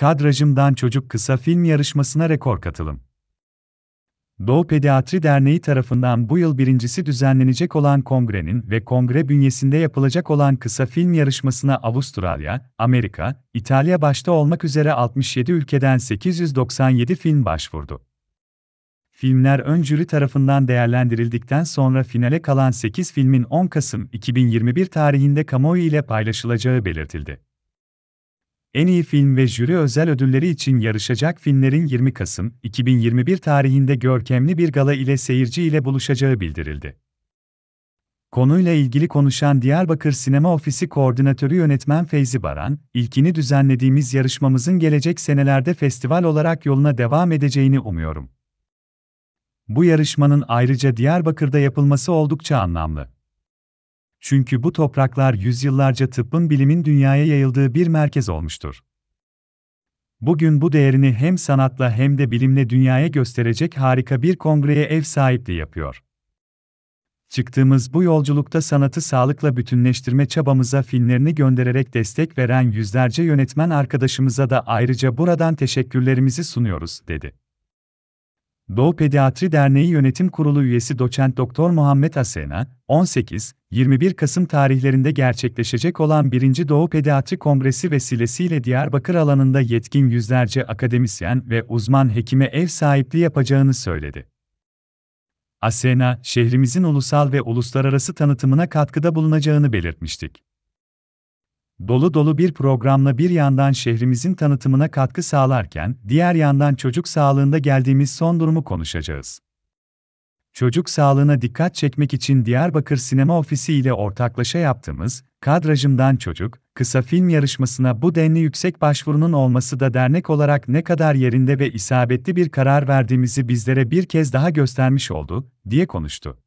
Kadrajımdan Çocuk Kısa Film Yarışması'na rekor katılım. Doğu Pediatri Derneği tarafından bu yıl birincisi düzenlenecek olan kongrenin ve kongre bünyesinde yapılacak olan kısa film yarışmasına Avustralya, Amerika, İtalya başta olmak üzere 67 ülkeden 897 film başvurdu. Filmler ön jüri tarafından değerlendirildikten sonra finale kalan 8 filmin 10 Kasım 2021 tarihinde kamuoyu ile paylaşılacağı belirtildi. En iyi film ve jüri özel ödülleri için yarışacak filmlerin 20 Kasım 2021 tarihinde görkemli bir gala ile seyirci ile buluşacağı bildirildi. Konuyla ilgili konuşan Diyarbakır Sinema Ofisi Koordinatörü Yönetmen Feyzi Baran, ilkini düzenlediğimiz yarışmamızın gelecek senelerde festival olarak yoluna devam edeceğini umuyorum. Bu yarışmanın ayrıca Diyarbakır'da yapılması oldukça anlamlı. Çünkü bu topraklar yüzyıllarca tıbbın bilimin dünyaya yayıldığı bir merkez olmuştur. Bugün bu değerini hem sanatla hem de bilimle dünyaya gösterecek harika bir kongreye ev sahipliği yapıyor. Çıktığımız bu yolculukta sanatı sağlıkla bütünleştirme çabamıza filmlerini göndererek destek veren yüzlerce yönetmen arkadaşımıza da ayrıca buradan teşekkürlerimizi sunuyoruz, dedi. Doğu Pediatri Derneği Yönetim Kurulu üyesi doçent doktor Muhammed Asena, 18-21 Kasım tarihlerinde gerçekleşecek olan 1. Doğu Pediatri Kongresi vesilesiyle Diyarbakır alanında yetkin yüzlerce akademisyen ve uzman hekime ev sahipliği yapacağını söyledi. Asena, şehrimizin ulusal ve uluslararası tanıtımına katkıda bulunacağını belirtmiştik dolu dolu bir programla bir yandan şehrimizin tanıtımına katkı sağlarken, diğer yandan çocuk sağlığında geldiğimiz son durumu konuşacağız. Çocuk sağlığına dikkat çekmek için Diyarbakır Sinema Ofisi ile ortaklaşa yaptığımız Kadrajımdan Çocuk kısa film yarışmasına bu denli yüksek başvurunun olması da dernek olarak ne kadar yerinde ve isabetli bir karar verdiğimizi bizlere bir kez daha göstermiş oldu diye konuştu.